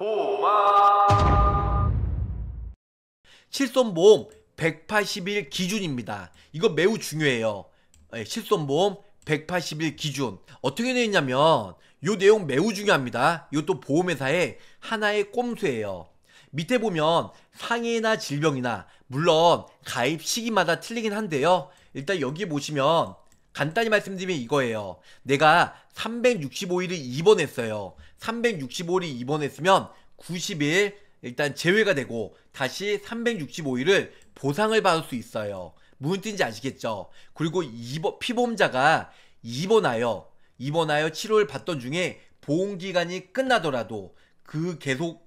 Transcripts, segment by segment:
보 실손보험 180일 기준입니다. 이거 매우 중요해요. 예, 실손보험 180일 기준 어떻게 되어 있냐면 요 내용 매우 중요합니다. 이것도 보험회사의 하나의 꼼수예요. 밑에 보면 상해나 질병이나 물론 가입 시기마다 틀리긴 한데요. 일단 여기 보시면 간단히 말씀드리면 이거예요. 내가 365일을 입원했어요. 365일이 입원했으면 90일 일단 제외가 되고 다시 365일을 보상을 받을 수 있어요. 무슨 뜻인지 아시겠죠? 그리고 입원, 피보험자가 입원하여 입원하여 치료를 받던 중에 보험기간이 끝나더라도 그 계속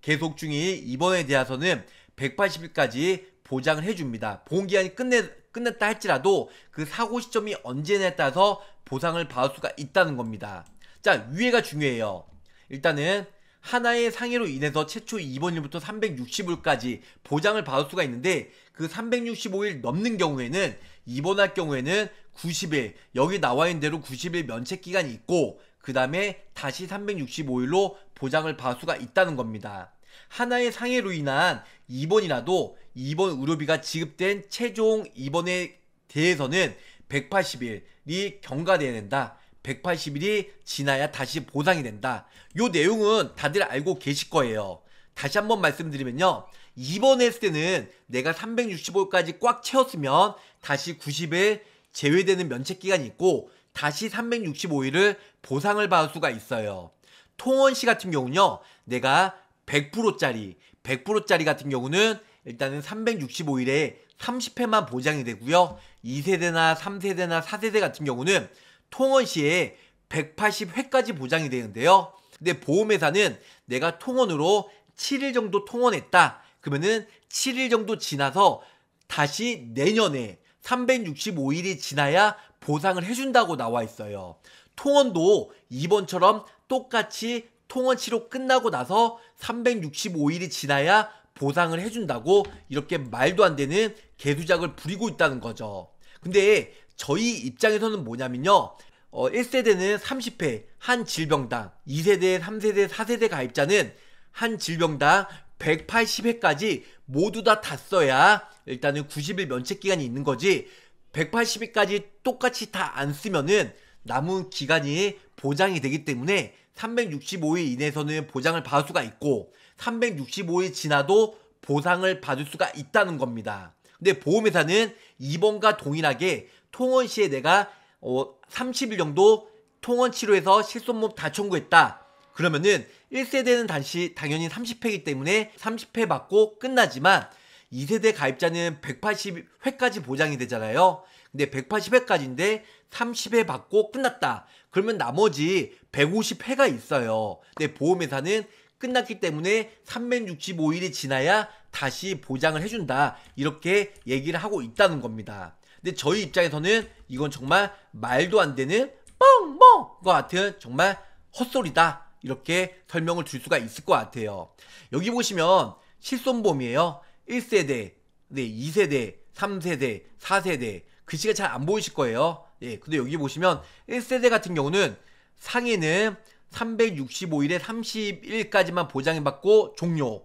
계속 중에 입원에 대해서는 180일까지 보장을 해줍니다. 보험기간이 끝내 끝났다 할지라도 그 사고 시점이 언제냐에 따라서 보상을 받을 수가 있다는 겁니다. 자, 위에가 중요해요. 일단은 하나의 상해로 인해서 최초 2번일부터 3 6 5일까지 보장을 받을 수가 있는데 그 365일 넘는 경우에는 입원할 경우에는 90일 여기 나와 있는 대로 90일 면책 기간이 있고 그 다음에 다시 365일로 보장을 받을 수가 있다는 겁니다. 하나의 상해로 인한 입원이라도 입원 의료비가 지급된 최종 입원에 대해서는 180일이 경과돼야 된다. 180일이 지나야 다시 보상이 된다. 요 내용은 다들 알고 계실 거예요. 다시 한번 말씀드리면요. 입원했을 때는 내가 365일까지 꽉 채웠으면 다시 90일 제외되는 면책기간이 있고 다시 365일을 보상을 받을 수가 있어요. 통원 시 같은 경우는요. 내가 100%짜리, 100%짜리 같은 경우는 일단은 365일에 30회만 보장이 되고요. 2세대나 3세대나 4세대 같은 경우는 통원 시에 180회까지 보장이 되는데요. 근데 보험회사는 내가 통원으로 7일 정도 통원했다. 그러면은 7일 정도 지나서 다시 내년에 365일이 지나야 보상을 해준다고 나와 있어요. 통원도 이번처럼 똑같이 통원 치료 끝나고 나서 365일이 지나야 보상을 해준다고 이렇게 말도 안 되는 개수작을 부리고 있다는 거죠. 근데 저희 입장에서는 뭐냐면요. 어, 1세대는 30회 한 질병당, 2세대, 3세대, 4세대 가입자는 한 질병당 180회까지 모두 다 다 써야 일단은 90일 면책기간이 있는 거지 180회까지 똑같이 다 안 쓰면은 남은 기간이 보장이 되기 때문에 365일 이내에서는 보장을 받을 수가 있고 365일 지나도 보상을 받을 수가 있다는 겁니다. 근데 보험회사는 이번과 동일하게 통원 시에 내가 어, 30일 정도 통원 치료에서 실손목 다 청구했다. 그러면은 1세대는 당시 당연히 30회이기 때문에 30회 받고 끝나지만 2세대 가입자는 180회까지 보장이 되잖아요. 근데 180회까지인데 30회 받고 끝났다. 그러면 나머지 150회가 있어요. 근데 보험회사는 끝났기 때문에 365일이 지나야 다시 보장을 해준다. 이렇게 얘기를 하고 있다는 겁니다. 근데 저희 입장에서는 이건 정말 말도 안 되는 뻥뻥과 같은 정말 헛소리다. 이렇게 설명을 줄 수가 있을 것 같아요. 여기 보시면 실손보험이에요. 1세대, 네, 2세대, 3세대, 4세대 글씨가 그 잘안 보이실 거예요. 예, 근데 여기 보시면 1세대 같은 경우는 상해는 365일에 31일까지만 보장받고 해 종료.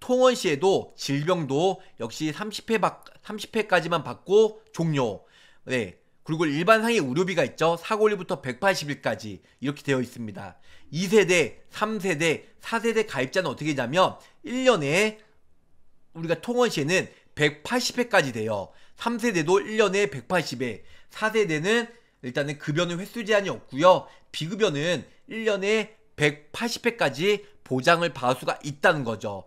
통원 시에도 질병도 역시 30회 받, 30회까지만 받고 종료. 네. 그리고 일반 상의 의료비가 있죠. 사고일부터 180일까지 이렇게 되어 있습니다. 2세대, 3세대, 4세대 가입자는 어떻게 되냐면 1년에 우리가 통원시에는 180회까지 돼요. 3세대도 1년에 180회, 4세대는 일단은 급여는 횟수 제한이 없고요. 비급여는 1년에 180회까지 보장을 받을 수가 있다는 거죠.